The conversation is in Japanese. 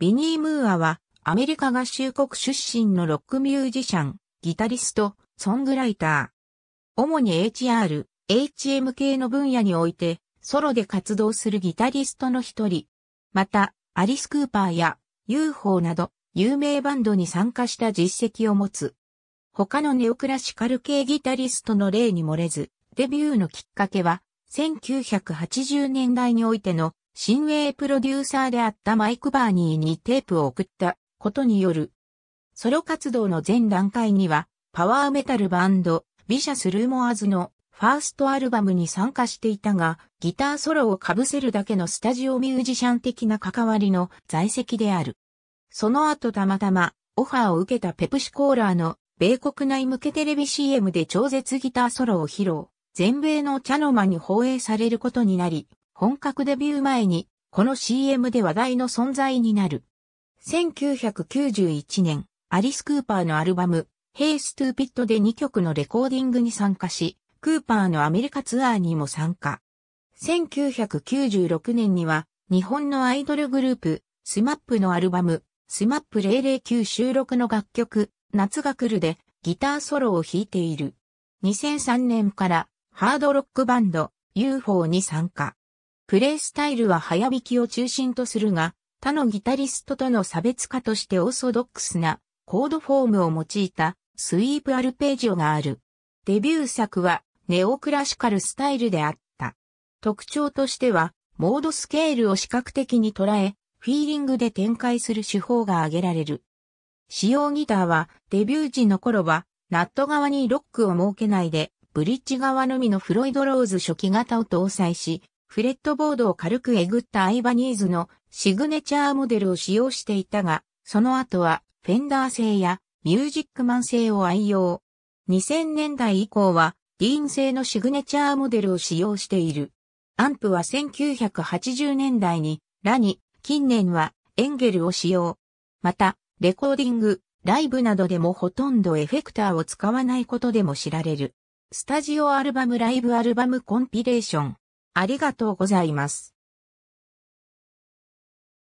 ビニー・ムーアは、アメリカ合衆国出身のロックミュージシャン、ギタリスト、ソングライター。主に HR、HM 系の分野において、ソロで活動するギタリストの一人。また、アリス・クーパーや UFO など、有名バンドに参加した実績を持つ。他のネオクラシカル系ギタリストの例に漏れず、デビューのきっかけは、1980年代においての新鋭プロデューサーであったマイク・バーニーにテープを送ったことによる。ソロ活動の前段階には、パワーメタルバンド、ビシャス・ルーモアズのファーストアルバムに参加していたが、ギターソロを被せるだけのスタジオミュージシャン的な関わりの在籍である。その後たまたま、オファーを受けたペプシコーラーの米国内向けテレビ CM で超絶ギターソロを披露、全米の茶の間に放映されることになり、本格デビュー前に、この CM で話題の存在になる。1991年、アリス・クーパーのアルバム、ヘイス・トゥー・ピットで2曲のレコーディングに参加し、クーパーのアメリカツアーにも参加。1996年には、日本のアイドルグループ、スマップのアルバム、スマップ009収録の楽曲、夏が来るで、ギターソロを弾いている。2003年から、ハードロックバンド、UFO に参加。プレイスタイルは早弾きを中心とするが、他のギタリストとの差別化としてオーソドックスなコードフォームを用いたスイープアルペジオがある。デビュー作はネオクラシカルスタイルであった。特徴としては、モードスケールを視覚的に捉え、フィーリングで展開する手法が挙げられる。使用ギターはデビュー時の頃は、ナット側にロックを設けないで、ブリッジ側のみのフロイドローズ初期型を搭載し、フレットボードを軽くえぐったアイバニーズのシグネチャーモデルを使用していたが、その後はフェンダー製やミュージックマン製を愛用。2000年代以降はディーン製のシグネチャーモデルを使用している。アンプは1980年代にラニ、近年はエンゲルを使用。また、レコーディング、ライブなどでもほとんどエフェクターを使わないことでも知られる。スタジオアルバムライブアルバムコンピレーション。ありがとうございます。